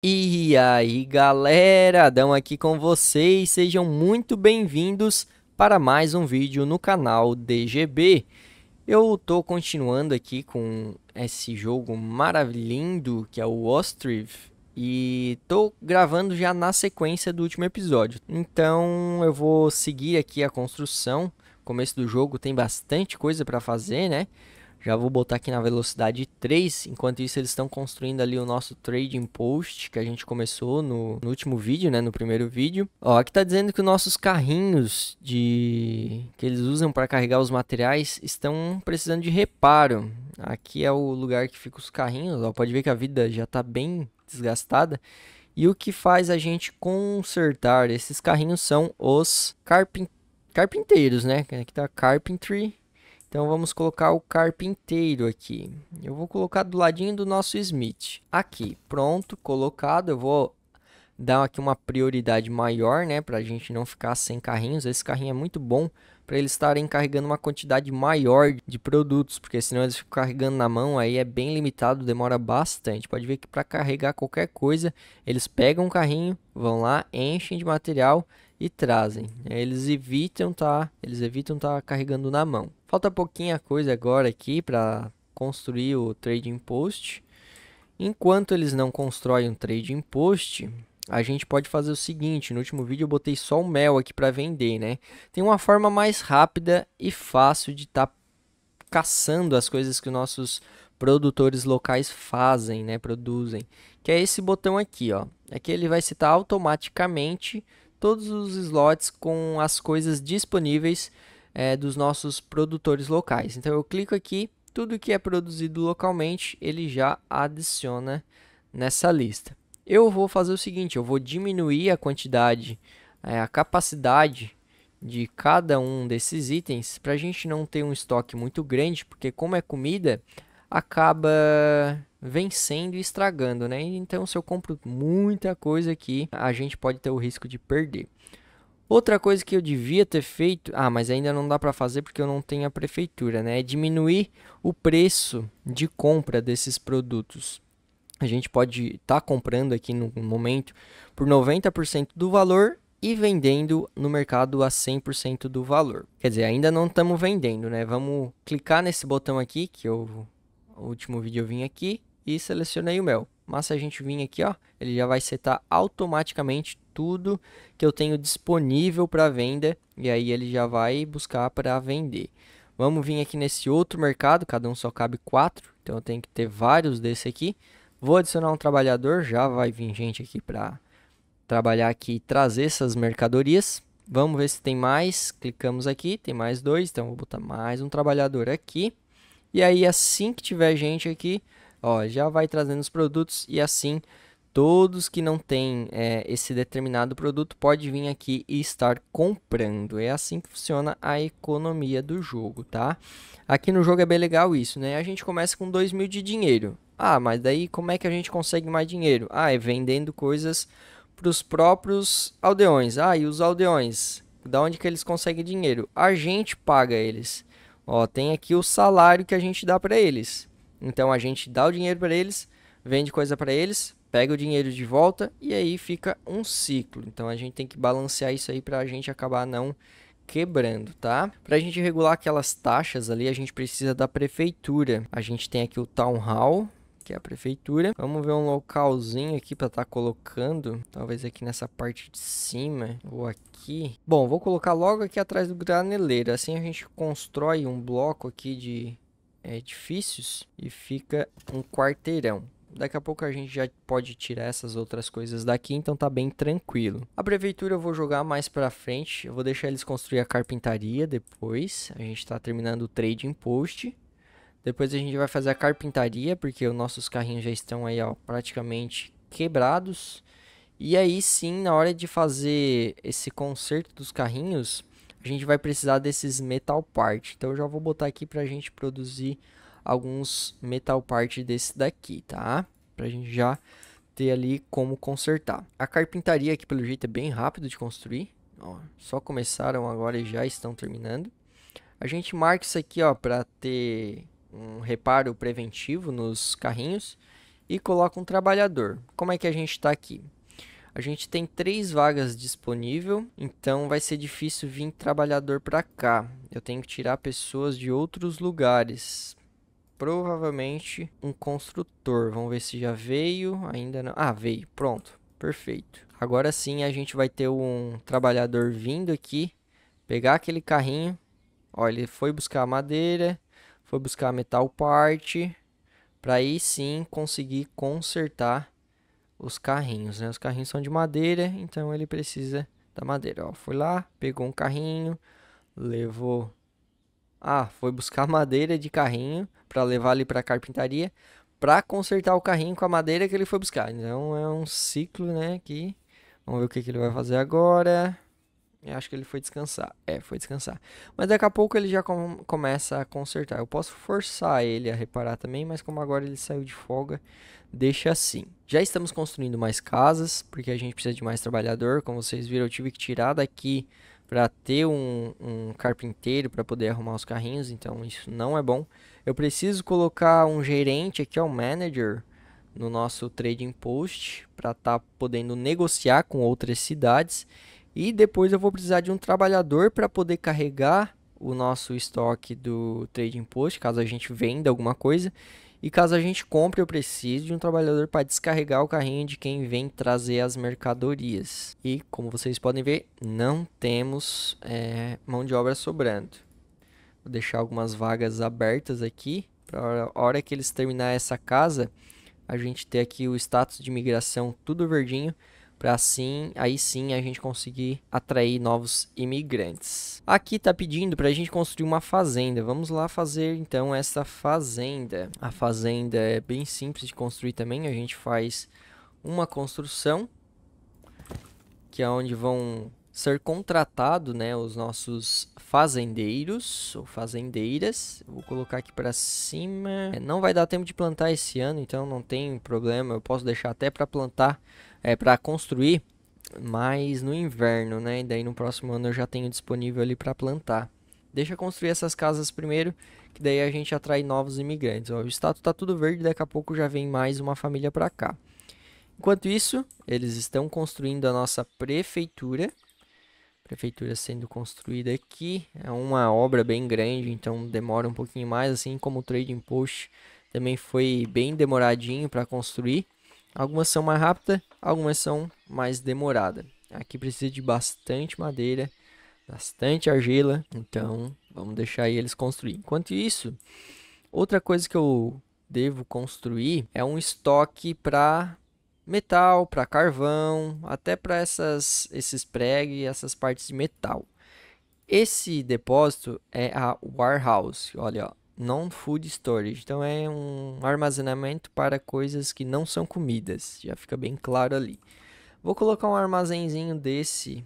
E aí galera, Adão aqui com vocês, sejam muito bem-vindos para mais um vídeo no canal DGB. Eu tô continuando aqui com esse jogo maravilhoso que é o Ostrich e tô gravando já na sequência do último episódio. Então eu vou seguir aqui a construção, começo do jogo tem bastante coisa para fazer, né? Já vou botar aqui na velocidade 3. Enquanto isso, eles estão construindo ali o nosso trading post que a gente começou no, no, último vídeo, né? No primeiro vídeo. Ó, aqui tá dizendo que os nossos carrinhos de que eles usam para carregar os materiais estão precisando de reparo. Aqui é o lugar que fica os carrinhos. Ó, pode ver que a vida já tá bem desgastada. E o que faz a gente consertar esses carrinhos são os carpinteiros. Carpinteiros, né? Aqui tá carpentry então vamos colocar o carpinteiro aqui. Eu vou colocar do ladinho do nosso Smith. Aqui, pronto, colocado. Eu vou dar aqui uma prioridade maior, né? Para a gente não ficar sem carrinhos. Esse carrinho é muito bom para eles estarem carregando uma quantidade maior de produtos, porque senão eles ficam carregando na mão, aí é bem limitado, demora bastante. Pode ver que para carregar qualquer coisa, eles pegam um carrinho, vão lá, enchem de material e trazem. Eles evitam tá, eles evitam tá carregando na mão. Falta pouquinha coisa agora aqui para construir o trading post. Enquanto eles não constroem um trading post, a gente pode fazer o seguinte, no último vídeo eu botei só o mel aqui para vender, né? Tem uma forma mais rápida e fácil de estar tá caçando as coisas que os nossos produtores locais fazem, né, produzem, que é esse botão aqui, ó. Aqui ele vai citar automaticamente todos os slots com as coisas disponíveis é, dos nossos produtores locais. Então eu clico aqui, tudo que é produzido localmente ele já adiciona nessa lista. Eu vou fazer o seguinte, eu vou diminuir a quantidade, é, a capacidade de cada um desses itens para a gente não ter um estoque muito grande, porque como é comida, acaba vencendo e estragando, né? Então, se eu compro muita coisa aqui, a gente pode ter o risco de perder. Outra coisa que eu devia ter feito, ah, mas ainda não dá para fazer porque eu não tenho a prefeitura, né? É diminuir o preço de compra desses produtos. A gente pode estar tá comprando aqui no momento por 90% do valor e vendendo no mercado a 100% do valor. Quer dizer, ainda não estamos vendendo, né? Vamos clicar nesse botão aqui que eu o último vídeo eu vim aqui e selecionei o mel. Mas se a gente vir aqui, ó, ele já vai setar automaticamente tudo que eu tenho disponível para venda. E aí ele já vai buscar para vender. Vamos vir aqui nesse outro mercado, cada um só cabe quatro, então eu tenho que ter vários desse aqui. Vou adicionar um trabalhador, já vai vir gente aqui para trabalhar aqui e trazer essas mercadorias. Vamos ver se tem mais, clicamos aqui, tem mais dois, então vou botar mais um trabalhador aqui. E aí, assim que tiver gente aqui, ó, já vai trazendo os produtos e assim todos que não têm é, esse determinado produto pode vir aqui e estar comprando. É assim que funciona a economia do jogo, tá? Aqui no jogo é bem legal isso, né? A gente começa com 2 mil de dinheiro. Ah, mas daí como é que a gente consegue mais dinheiro? Ah, é vendendo coisas para os próprios aldeões. Ah, e os aldeões? Da onde que eles conseguem dinheiro? A gente paga eles. Ó, tem aqui o salário que a gente dá para eles. Então a gente dá o dinheiro para eles, vende coisa para eles, pega o dinheiro de volta e aí fica um ciclo. Então a gente tem que balancear isso aí para a gente acabar não quebrando, tá? Para a gente regular aquelas taxas ali, a gente precisa da prefeitura. A gente tem aqui o town hall, que é a prefeitura. Vamos ver um localzinho aqui para estar tá colocando, talvez aqui nessa parte de cima ou aqui. Bom, vou colocar logo aqui atrás do graneleiro, assim a gente constrói um bloco aqui de é, edifícios e fica um quarteirão. Daqui a pouco a gente já pode tirar essas outras coisas daqui, então tá bem tranquilo. A prefeitura eu vou jogar mais pra frente, eu vou deixar eles construir a carpintaria depois. A gente tá terminando o trading post. Depois a gente vai fazer a carpintaria, porque os nossos carrinhos já estão aí ó, praticamente quebrados. E aí sim, na hora de fazer esse conserto dos carrinhos, a gente vai precisar desses metal parts Então eu já vou botar aqui para a gente produzir alguns metal parts desse daqui, tá? Para a gente já ter ali como consertar. A carpintaria aqui pelo jeito é bem rápido de construir. Ó, só começaram agora e já estão terminando. A gente marca isso aqui, ó, para ter um reparo preventivo nos carrinhos e coloca um trabalhador. Como é que a gente está aqui? A gente tem três vagas disponível, então vai ser difícil vir trabalhador para cá. Eu tenho que tirar pessoas de outros lugares. Provavelmente um construtor. Vamos ver se já veio. Ainda não. Ah, veio. Pronto. Perfeito. Agora sim a gente vai ter um trabalhador vindo aqui, pegar aquele carrinho. Olha, ele foi buscar a madeira, foi buscar a metal part para aí sim conseguir consertar os carrinhos, né? Os carrinhos são de madeira, então ele precisa da madeira. Ó, foi lá, pegou um carrinho, levou ah, foi buscar madeira de carrinho para levar ali para a carpintaria para consertar o carrinho com a madeira que ele foi buscar. Então é um ciclo, né, que Vamos ver o que, que ele vai fazer agora. Eu acho que ele foi descansar. É, foi descansar. Mas daqui a pouco ele já com começa a consertar. Eu posso forçar ele a reparar também, mas como agora ele saiu de folga, deixa assim. Já estamos construindo mais casas, porque a gente precisa de mais trabalhador. Como vocês viram, eu tive que tirar daqui para ter um, um carpinteiro para poder arrumar os carrinhos, então isso não é bom. Eu preciso colocar um gerente aqui, é um manager, no nosso trading post para estar tá podendo negociar com outras cidades e depois eu vou precisar de um trabalhador para poder carregar o nosso estoque do Trading Post, caso a gente venda alguma coisa. E caso a gente compre, eu preciso de um trabalhador para descarregar o carrinho de quem vem trazer as mercadorias. E como vocês podem ver, não temos é, mão de obra sobrando. Vou deixar algumas vagas abertas aqui para a hora que eles terminar essa casa, a gente ter aqui o status de migração tudo verdinho para assim, aí sim a gente conseguir atrair novos imigrantes. Aqui está pedindo para a gente construir uma fazenda. Vamos lá fazer então essa fazenda. A fazenda é bem simples de construir também. A gente faz uma construção que é onde vão ser contratados, né, os nossos fazendeiros ou fazendeiras. vou colocar aqui para cima. É, não vai dar tempo de plantar esse ano, então não tem problema. Eu posso deixar até para plantar é, para construir, mas no inverno, né? E daí no próximo ano eu já tenho disponível ali para plantar. Deixa construir essas casas primeiro, que daí a gente atrai novos imigrantes. Ó, o estado tá tudo verde, daqui a pouco já vem mais uma família para cá. Enquanto isso, eles estão construindo a nossa prefeitura. Prefeitura sendo construída aqui. É uma obra bem grande, então demora um pouquinho mais, assim como o Trading Post também foi bem demoradinho para construir. Algumas são mais rápidas, algumas são mais demoradas. Aqui precisa de bastante madeira, bastante argila, então vamos deixar eles construir. Enquanto isso, outra coisa que eu devo construir é um estoque para metal, para carvão, até para essas esses pregs, essas partes de metal. Esse depósito é a warehouse. Olha, ó, non-food storage. Então é um armazenamento para coisas que não são comidas. Já fica bem claro ali. Vou colocar um armazenzinho desse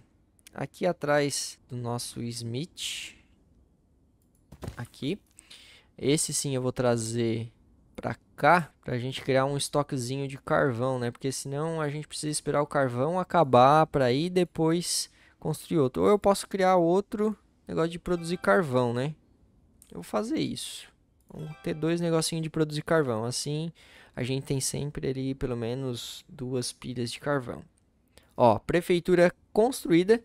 aqui atrás do nosso Smith. Aqui. Esse sim eu vou trazer para cá para a gente criar um estoquezinho de carvão, né? Porque senão a gente precisa esperar o carvão acabar para ir depois construir outro. Ou eu posso criar outro negócio de produzir carvão, né? Eu vou fazer isso. Vamos ter dois negocinhos de produzir carvão. Assim, a gente tem sempre ali pelo menos duas pilhas de carvão. Ó, prefeitura construída.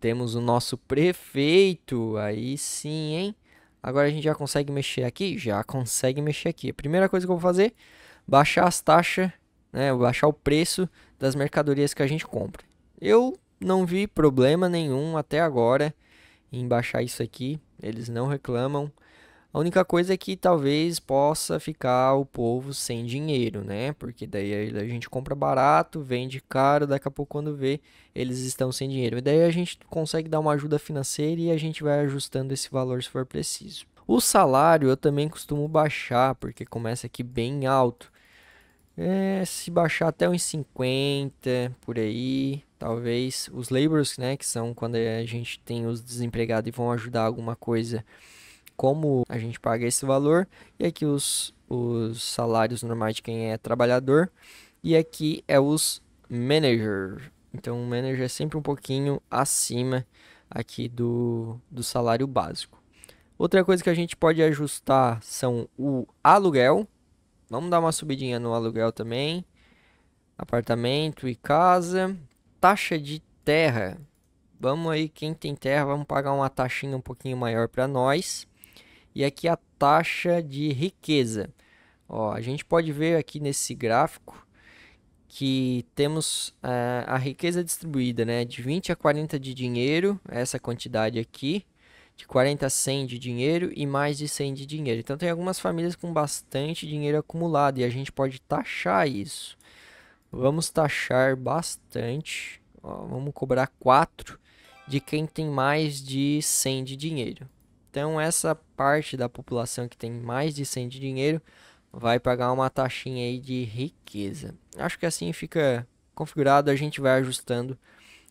Temos o nosso prefeito. Aí sim, hein? Agora a gente já consegue mexer aqui? Já consegue mexer aqui. A primeira coisa que eu vou fazer, baixar as taxas, né? Baixar o preço das mercadorias que a gente compra. Eu não vi problema nenhum até agora em baixar isso aqui. Eles não reclamam. A única coisa é que talvez possa ficar o povo sem dinheiro, né? Porque daí a gente compra barato, vende caro, daqui a pouco quando vê, eles estão sem dinheiro. E daí a gente consegue dar uma ajuda financeira e a gente vai ajustando esse valor se for preciso. O salário eu também costumo baixar, porque começa aqui bem alto. É, se baixar até uns 50 por aí, talvez os laborers, né, que são quando a gente tem os desempregados e vão ajudar alguma coisa como a gente paga esse valor, e aqui os, os salários normais de quem é trabalhador, e aqui é os manager. Então, o manager é sempre um pouquinho acima aqui do, do salário básico. Outra coisa que a gente pode ajustar são o aluguel. Vamos dar uma subidinha no aluguel também. Apartamento e casa. Taxa de terra. Vamos aí, quem tem terra, vamos pagar uma taxinha um pouquinho maior para nós e aqui a taxa de riqueza. Ó, a gente pode ver aqui nesse gráfico que temos eh, a riqueza distribuída, né? De 20 a 40 de dinheiro, essa quantidade aqui, de 40 a 100 de dinheiro e mais de 100 de dinheiro. Então tem algumas famílias com bastante dinheiro acumulado e a gente pode taxar isso. Vamos taxar bastante, ó, vamos cobrar 4 de quem tem mais de 100 de dinheiro. Então, essa parte da população que tem mais de 100 de dinheiro vai pagar uma taxinha aí de riqueza. Acho que assim fica configurado, a gente vai ajustando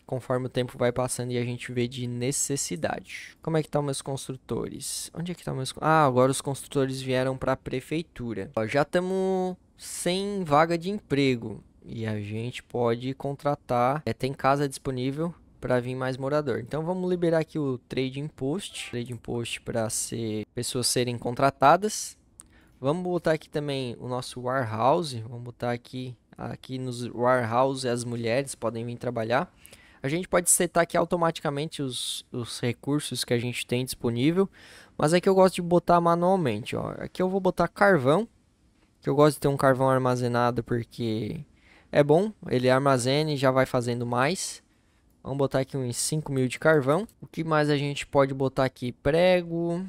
conforme o tempo vai passando e a gente vê de necessidade. Como é que estão tá meus construtores? Onde é que estão tá meus... Ah, agora os construtores vieram para a prefeitura. Ó, já estamos sem vaga de emprego e a gente pode contratar. É, tem casa disponível para vir mais morador. Então vamos liberar aqui o trading post, trading post para ser pessoas serem contratadas. Vamos botar aqui também o nosso warehouse, vamos botar aqui aqui nos warehouse as mulheres podem vir trabalhar. A gente pode setar aqui automaticamente os, os recursos que a gente tem disponível, mas aqui é eu gosto de botar manualmente, ó. Aqui eu vou botar carvão, que eu gosto de ter um carvão armazenado porque é bom, ele armazena e já vai fazendo mais. Vamos botar aqui uns 5 mil de carvão. O que mais a gente pode botar aqui? Prego,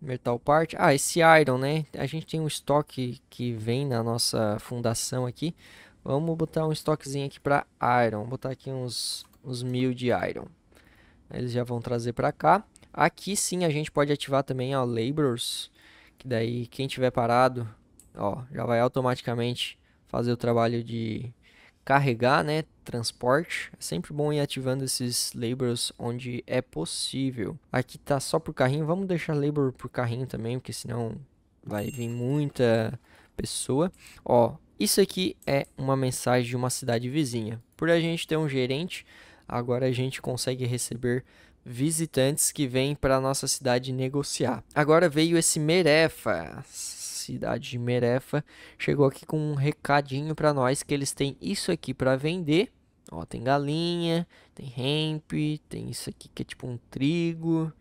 metal part. Ah, esse iron, né? A gente tem um estoque que vem na nossa fundação aqui. Vamos botar um estoquezinho aqui para iron. Vou botar aqui uns, uns mil de iron. Eles já vão trazer para cá. Aqui sim a gente pode ativar também, ó, laborers. Que daí quem tiver parado, ó, já vai automaticamente fazer o trabalho de carregar, né? transporte. É sempre bom ir ativando esses labels onde é possível. Aqui tá só por carrinho, vamos deixar labor por carrinho também, porque senão vai vir muita pessoa. Ó, isso aqui é uma mensagem de uma cidade vizinha. Por a gente ter um gerente, agora a gente consegue receber visitantes que vêm para nossa cidade negociar. Agora veio esse Merefa, cidade de Merefa, chegou aqui com um recadinho para nós que eles têm isso aqui para vender Ó, tem galinha, tem hemp, tem isso aqui que é tipo um trigo,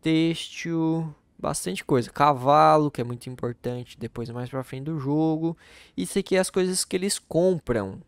têxtil, bastante coisa. Cavalo, que é muito importante depois mais para frente do jogo. Isso aqui é as coisas que eles compram.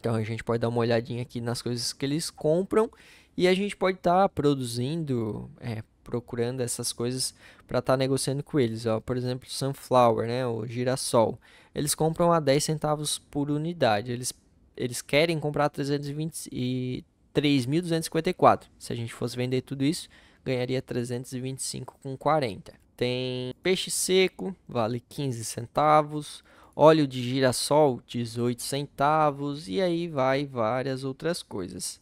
Então a gente pode dar uma olhadinha aqui nas coisas que eles compram e a gente pode estar tá produzindo, é, procurando essas coisas para estar tá negociando com eles. Ó. Por exemplo, sunflower, né, o girassol. Eles compram a 10 centavos por unidade. Eles eles querem comprar 3.254. Se a gente fosse vender tudo isso, ganharia 325,40. Tem peixe seco, vale 15 centavos. Óleo de girassol, 18 centavos. E aí vai várias outras coisas.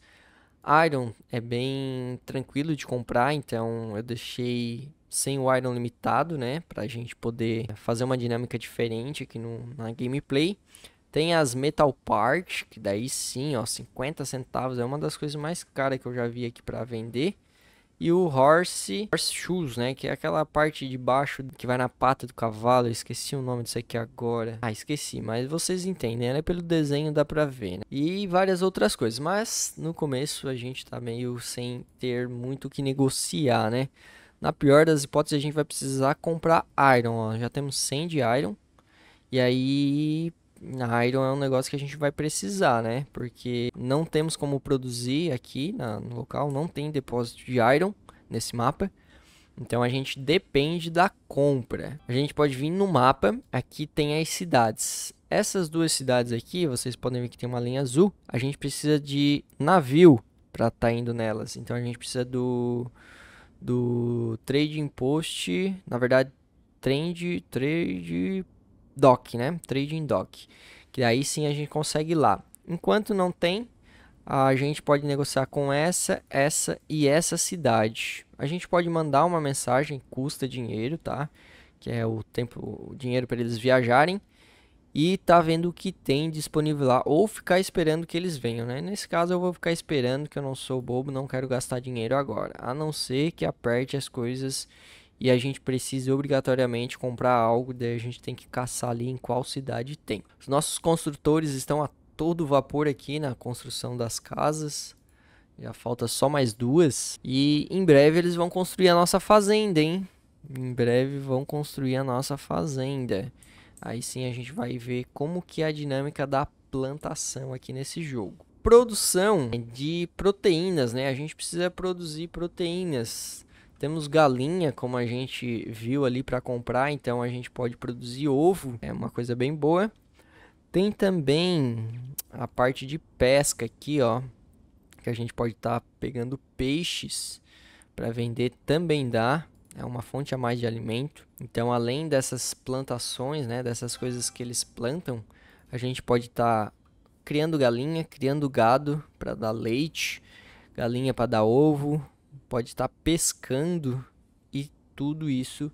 Iron é bem tranquilo de comprar, então eu deixei sem o Iron limitado, né? Pra gente poder fazer uma dinâmica diferente aqui no, na gameplay. Tem as Metal Part, que daí sim, ó, 50 centavos, é uma das coisas mais caras que eu já vi aqui para vender. E o Horse, Horse Shoes, né, que é aquela parte de baixo que vai na pata do cavalo, eu esqueci o nome disso aqui agora. Ah, esqueci, mas vocês entendem, né, pelo desenho dá pra ver, né? E várias outras coisas, mas no começo a gente tá meio sem ter muito o que negociar, né? Na pior das hipóteses a gente vai precisar comprar Iron, ó, já temos 100 de Iron. E aí a Iron é um negócio que a gente vai precisar, né? Porque não temos como produzir aqui na, no local, não tem depósito de Iron nesse mapa. Então a gente depende da compra. A gente pode vir no mapa, aqui tem as cidades. Essas duas cidades aqui, vocês podem ver que tem uma linha azul. A gente precisa de navio para estar tá indo nelas. Então a gente precisa do do trading post, na verdade, trend, trade doc, né? Trading doc. Que aí sim a gente consegue lá. Enquanto não tem, a gente pode negociar com essa, essa e essa cidade. A gente pode mandar uma mensagem, custa dinheiro, tá? Que é o tempo, o dinheiro para eles viajarem e tá vendo o que tem disponível lá ou ficar esperando que eles venham, né? Nesse caso eu vou ficar esperando que eu não sou bobo, não quero gastar dinheiro agora, a não ser que aperte as coisas e a gente precisa obrigatoriamente comprar algo, daí a gente tem que caçar ali em qual cidade tem. Os nossos construtores estão a todo vapor aqui na construção das casas. Já falta só mais duas. E em breve eles vão construir a nossa fazenda, hein? Em breve vão construir a nossa fazenda. Aí sim a gente vai ver como que é a dinâmica da plantação aqui nesse jogo. Produção de proteínas, né? A gente precisa produzir proteínas temos galinha, como a gente viu ali para comprar, então a gente pode produzir ovo, é uma coisa bem boa. Tem também a parte de pesca aqui, ó, que a gente pode estar tá pegando peixes para vender também dá, é uma fonte a mais de alimento. Então, além dessas plantações, né, dessas coisas que eles plantam, a gente pode estar tá criando galinha, criando gado para dar leite, galinha para dar ovo, pode estar tá pescando e tudo isso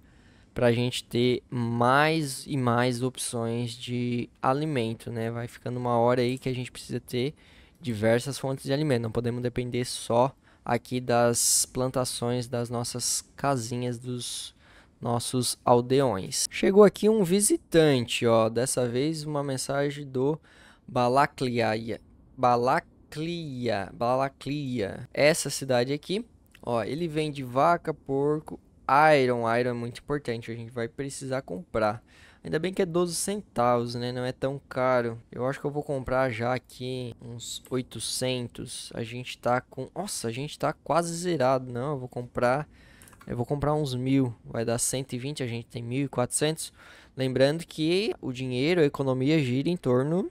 para a gente ter mais e mais opções de alimento, né? Vai ficando uma hora aí que a gente precisa ter diversas fontes de alimento. Não podemos depender só aqui das plantações das nossas casinhas dos nossos aldeões. Chegou aqui um visitante, ó, dessa vez uma mensagem do Balaclia, Balaclia, Balaclia. Essa cidade aqui Ó, ele vem de vaca, porco, iron. Iron é muito importante, a gente vai precisar comprar. Ainda bem que é 12 centavos, né? Não é tão caro. Eu acho que eu vou comprar já aqui uns 800. A gente tá com... Nossa, a gente tá quase zerado. Não, eu vou comprar... Eu vou comprar uns mil, vai dar 120, a gente tem 1.400. Lembrando que o dinheiro, a economia gira em torno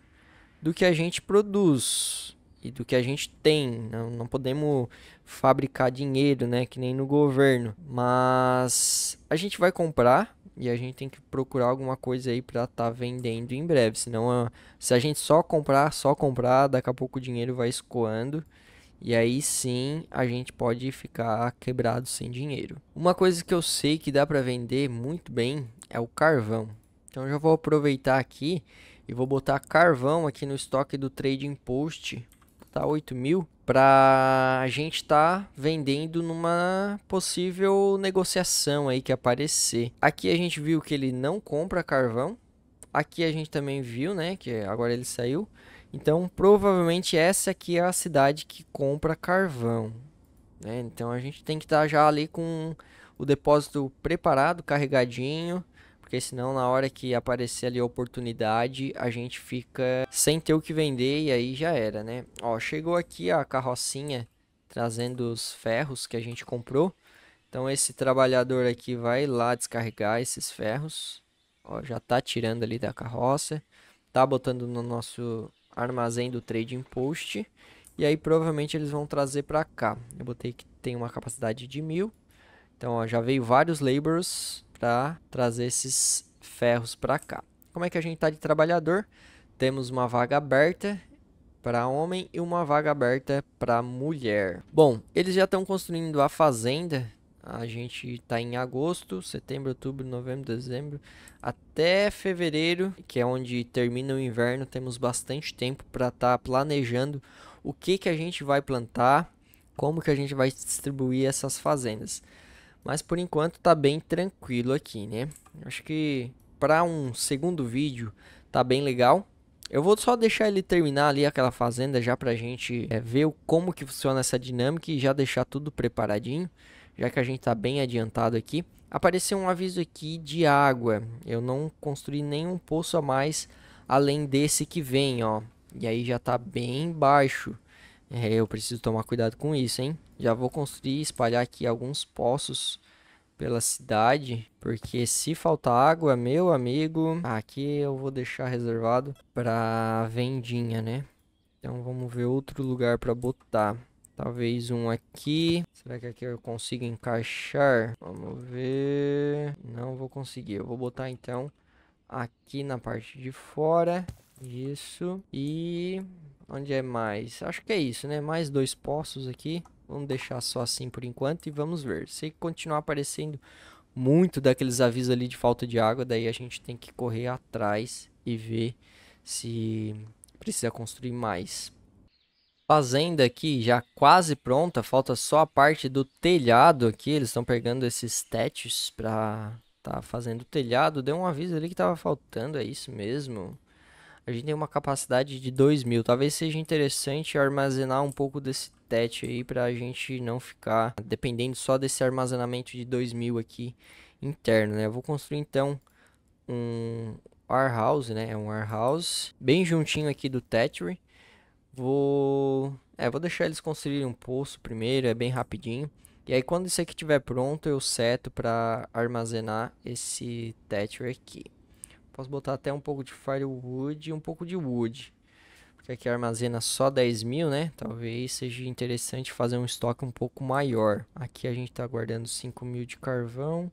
do que a gente produz e do que a gente tem. Não, não podemos fabricar dinheiro, né? Que nem no governo. Mas a gente vai comprar e a gente tem que procurar alguma coisa aí para estar tá vendendo em breve. Senão, ah, se a gente só comprar, só comprar, daqui a pouco o dinheiro vai escoando. E aí sim a gente pode ficar quebrado sem dinheiro. Uma coisa que eu sei que dá para vender muito bem é o carvão. Então já vou aproveitar aqui e vou botar carvão aqui no estoque do Trading Post tá? 8 mil, para a gente estar tá vendendo numa possível negociação aí que aparecer. Aqui a gente viu que ele não compra carvão. Aqui a gente também viu, né, que agora ele saiu. Então, provavelmente essa aqui é a cidade que compra carvão. Né? Então, a gente tem que estar tá já ali com o depósito preparado, carregadinho porque senão na hora que aparecer ali a oportunidade, a gente fica sem ter o que vender e aí já era, né? Ó, chegou aqui a carrocinha trazendo os ferros que a gente comprou. Então esse trabalhador aqui vai lá descarregar esses ferros. Ó, já tá tirando ali da carroça. Tá botando no nosso armazém do Trading Post. E aí provavelmente eles vão trazer para cá. Eu botei que tem uma capacidade de mil. Então ó, já veio vários laborers para trazer esses ferros para cá. Como é que a gente está de trabalhador? Temos uma vaga aberta para homem e uma vaga aberta para mulher. Bom, eles já estão construindo a fazenda. A gente está em agosto, setembro, outubro, novembro, dezembro, até fevereiro, que é onde termina o inverno. Temos bastante tempo para estar tá planejando o que que a gente vai plantar, como que a gente vai distribuir essas fazendas. Mas por enquanto tá bem tranquilo aqui, né? Acho que para um segundo vídeo tá bem legal. Eu vou só deixar ele terminar ali aquela fazenda já pra gente é, ver como que funciona essa dinâmica e já deixar tudo preparadinho, já que a gente tá bem adiantado aqui. Apareceu um aviso aqui de água. Eu não construí nenhum poço a mais além desse que vem, ó. E aí já tá bem baixo. É, eu preciso tomar cuidado com isso, hein? Já vou construir e espalhar aqui alguns poços pela cidade, porque se faltar água, meu amigo, aqui eu vou deixar reservado para vendinha, né? Então vamos ver outro lugar para botar. Talvez um aqui. Será que aqui eu consigo encaixar? Vamos ver. Não vou conseguir. Eu vou botar então aqui na parte de fora. Isso. E Onde é mais? Acho que é isso, né? Mais dois poços aqui. Vamos deixar só assim por enquanto e vamos ver. Se continuar aparecendo muito daqueles avisos ali de falta de água, daí a gente tem que correr atrás e ver se precisa construir mais. Fazenda aqui já quase pronta, falta só a parte do telhado aqui. Eles estão pegando esses tetos para tá fazendo o telhado. Deu um aviso ali que tava faltando, é isso mesmo a gente tem uma capacidade de 2 mil. Talvez seja interessante armazenar um pouco desse TET aí para a gente não ficar dependendo só desse armazenamento de 2 mil aqui interno, né? Eu vou construir então um warehouse, né? É um warehouse bem juntinho aqui do Tetri. Vou, é, vou deixar eles construírem um poço primeiro, é bem rapidinho. E aí quando isso aqui estiver pronto, eu seto para armazenar esse Tetri aqui. Posso botar até um pouco de firewood e um pouco de wood. Porque aqui armazena só 10 mil, né? Talvez seja interessante fazer um estoque um pouco maior. Aqui a gente está guardando 5 mil de carvão,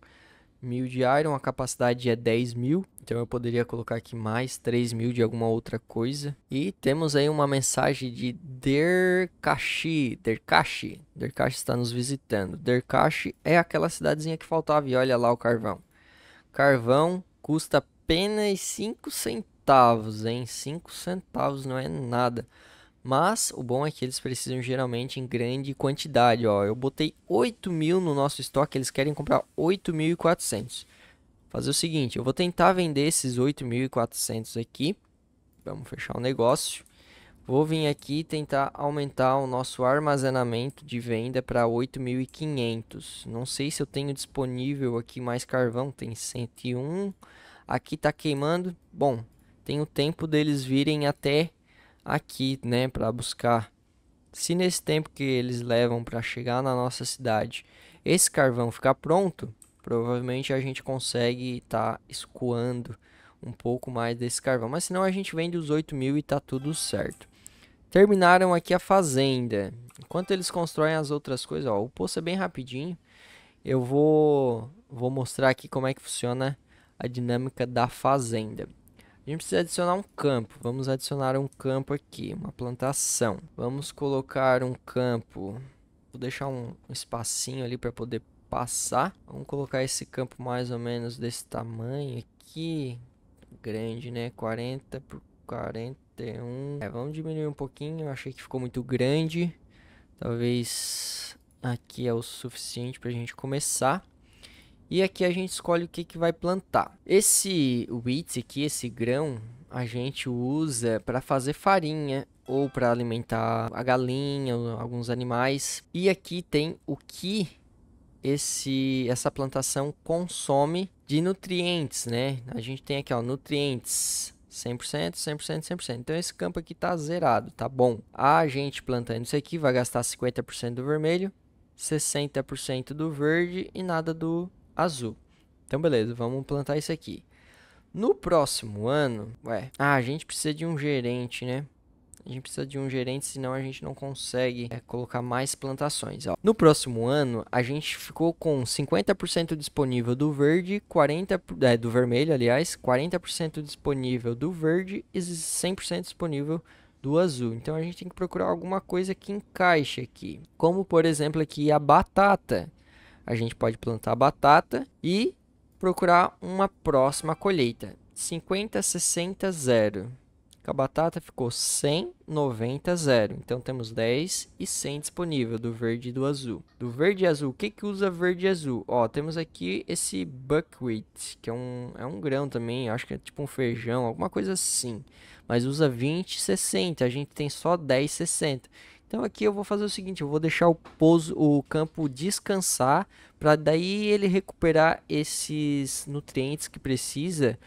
mil de iron, a capacidade é 10 mil. Então eu poderia colocar aqui mais 3 mil de alguma outra coisa. E temos aí uma mensagem de Derkashi. Derkashi. Derkashi está nos visitando. Derkashi é aquela cidadezinha que faltava e olha lá o carvão. Carvão custa apenas 5 centavos, hein? 5 centavos não é nada. Mas o bom é que eles precisam geralmente em grande quantidade, ó. Eu botei 8 mil no nosso estoque, eles querem comprar 8.400. Fazer o seguinte, eu vou tentar vender esses 8.400 aqui. Vamos fechar o negócio. Vou vir aqui tentar aumentar o nosso armazenamento de venda para 8.500. Não sei se eu tenho disponível aqui mais carvão, tem 101 aqui tá queimando, bom, tem o tempo deles virem até aqui, né, para buscar. Se nesse tempo que eles levam para chegar na nossa cidade, esse carvão ficar pronto, provavelmente a gente consegue estar tá escoando um pouco mais desse carvão. Mas senão a gente vende os 8 mil e tá tudo certo. Terminaram aqui a fazenda. Enquanto eles constroem as outras coisas, ó, o poço é bem rapidinho. Eu vou, vou mostrar aqui como é que funciona a dinâmica da fazenda. A gente precisa adicionar um campo. Vamos adicionar um campo aqui, uma plantação. Vamos colocar um campo. Vou deixar um espacinho ali para poder passar. Vamos colocar esse campo mais ou menos desse tamanho aqui. Grande, né? 40 por 41. É, vamos diminuir um pouquinho. Eu achei que ficou muito grande. Talvez aqui é o suficiente para a gente começar. E aqui a gente escolhe o que, que vai plantar. Esse wheat aqui, esse grão, a gente usa para fazer farinha ou para alimentar a galinha, alguns animais. E aqui tem o que esse essa plantação consome de nutrientes, né? A gente tem aqui, ó, nutrientes. 100%, 100%, 100%. Então esse campo aqui tá zerado, tá bom. A gente plantando isso aqui vai gastar 50% do vermelho, 60% do verde e nada do azul. Então, beleza, vamos plantar isso aqui. No próximo ano, ué, ah, a gente precisa de um gerente, né? A gente precisa de um gerente, senão a gente não consegue é, colocar mais plantações. Ó. No próximo ano, a gente ficou com 50% disponível do verde, 40% é, do vermelho, aliás, 40% disponível do verde e 100% disponível do azul. Então a gente tem que procurar alguma coisa que encaixe aqui. Como, por exemplo, aqui a batata a gente pode plantar batata e procurar uma próxima colheita. 50, 60, 0. a batata ficou 100, 90, 0. Então temos 10 e 100 disponível do verde e do azul. Do verde e azul, o que, que usa verde e azul? Ó, temos aqui esse buckwheat, que é um, é um grão também, acho que é tipo um feijão, alguma coisa assim. Mas usa 20, 60, a gente tem só 10, 60. Então aqui eu vou fazer o seguinte, eu vou deixar o pouso, o campo descansar para daí ele recuperar esses nutrientes que precisa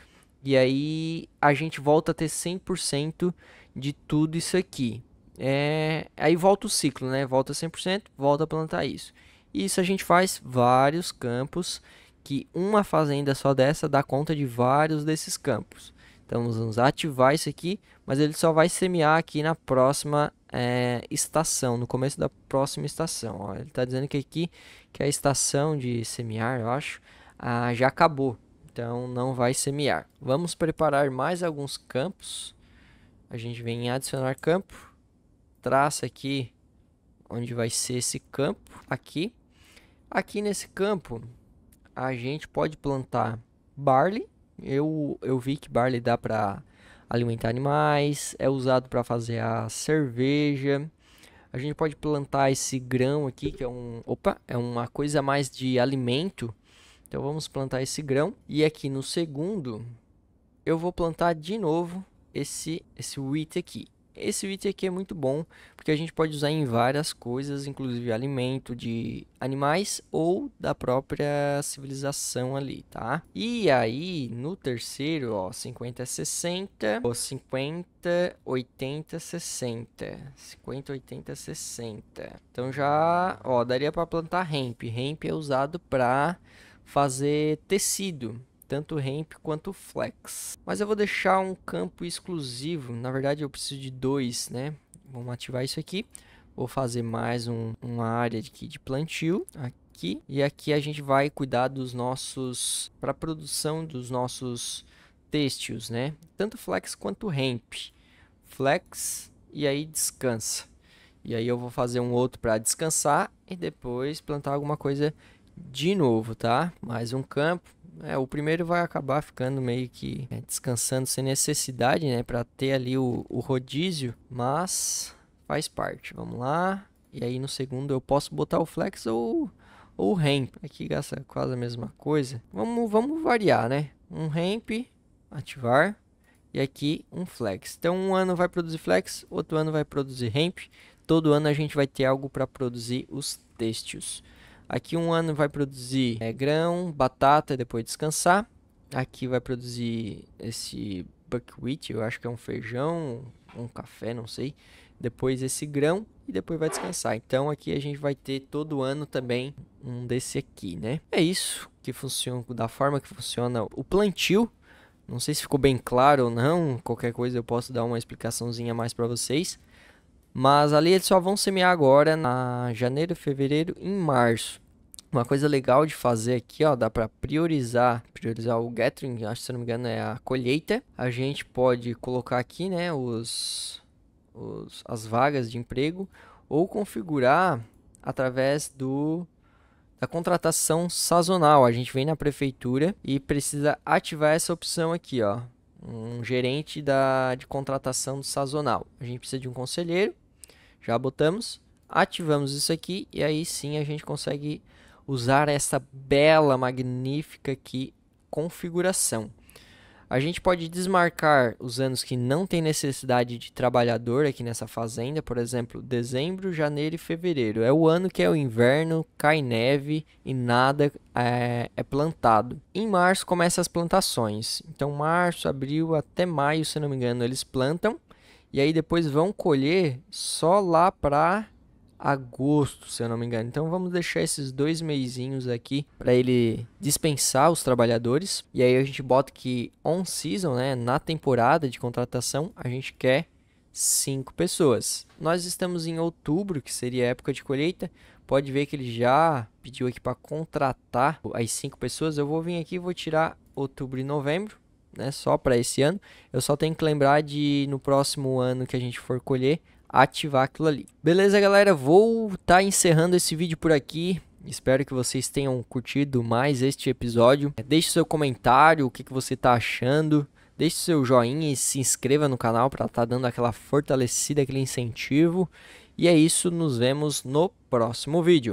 e aí a gente volta a ter 100% de tudo isso aqui. É, aí volta o ciclo, né? Volta 100%, volta a plantar isso. E isso a gente faz vários campos que uma fazenda só dessa dá conta de vários desses campos. Então vamos ativar isso aqui, mas ele só vai semear aqui na próxima é, estação, no começo da próxima estação. Ó. Ele está dizendo que aqui que a estação de semear, eu acho, ah, já acabou. Então não vai semear. Vamos preparar mais alguns campos. A gente vem em adicionar campo. Traça aqui onde vai ser esse campo. Aqui. Aqui nesse campo a gente pode plantar barley. Eu, eu vi que barley dá para alimentar animais, é usado para fazer a cerveja. A gente pode plantar esse grão aqui, que é um, opa, é uma coisa mais de alimento. Então vamos plantar esse grão e aqui no segundo eu vou plantar de novo esse esse wheat aqui esse item aqui é muito bom, porque a gente pode usar em várias coisas, inclusive alimento de animais ou da própria civilização ali, tá? E aí, no terceiro, ó, 50 é 60, ou 50, 80, 60. 50, 80, 60. Então já, ó, daria para plantar hemp. Hemp é usado para fazer tecido tanto ramp quanto flex. Mas eu vou deixar um campo exclusivo, na verdade eu preciso de dois, né? Vamos ativar isso aqui. Vou fazer mais um, uma área aqui de plantio, aqui. E aqui a gente vai cuidar dos nossos, para produção dos nossos têxtiles, né? Tanto flex quanto ramp. Flex e aí descansa. E aí eu vou fazer um outro para descansar e depois plantar alguma coisa de novo, tá? Mais um campo, é, o primeiro vai acabar ficando meio que é, descansando sem necessidade, né? Pra ter ali o, o rodízio, mas faz parte. Vamos lá. E aí no segundo eu posso botar o flex ou ou ramp. Aqui gasta quase a mesma coisa. Vamos, vamos variar, né? Um ramp, ativar. E aqui um flex. Então um ano vai produzir flex, outro ano vai produzir ramp. Todo ano a gente vai ter algo para produzir os textos. Aqui um ano vai produzir é, grão, batata, depois descansar. Aqui vai produzir esse buckwheat, eu acho que é um feijão, um café, não sei. Depois esse grão e depois vai descansar. Então aqui a gente vai ter todo ano também um desse aqui, né? É isso que funciona, da forma que funciona o plantio. Não sei se ficou bem claro ou não, qualquer coisa eu posso dar uma explicaçãozinha mais para vocês. Mas ali eles só vão semear agora na janeiro, fevereiro e março. Uma coisa legal de fazer aqui, ó, dá para priorizar, priorizar o gathering, acho que se não me engano é a colheita. A gente pode colocar aqui, né, os, os as vagas de emprego ou configurar através do da contratação sazonal. A gente vem na prefeitura e precisa ativar essa opção aqui, ó, um gerente da de contratação sazonal. A gente precisa de um conselheiro já botamos, ativamos isso aqui e aí sim a gente consegue usar essa bela, magnífica aqui configuração. A gente pode desmarcar os anos que não tem necessidade de trabalhador aqui nessa fazenda, por exemplo, dezembro, janeiro e fevereiro. É o ano que é o inverno, cai neve e nada é, é plantado. Em março começam as plantações. Então, março, abril até maio, se não me engano, eles plantam. E aí depois vão colher só lá para agosto, se eu não me engano. Então vamos deixar esses dois meizinhos aqui para ele dispensar os trabalhadores. E aí a gente bota que on season, né, na temporada de contratação, a gente quer cinco pessoas. Nós estamos em outubro, que seria a época de colheita. Pode ver que ele já pediu aqui para contratar as cinco pessoas. Eu vou vir aqui, vou tirar outubro e novembro né, só para esse ano. Eu só tenho que lembrar de no próximo ano que a gente for colher, ativar aquilo ali. Beleza, galera? Vou estar tá encerrando esse vídeo por aqui. Espero que vocês tenham curtido mais este episódio. Deixe seu comentário, o que, que você está achando. Deixe seu joinha e se inscreva no canal para estar tá dando aquela fortalecida, aquele incentivo. E é isso, nos vemos no próximo vídeo.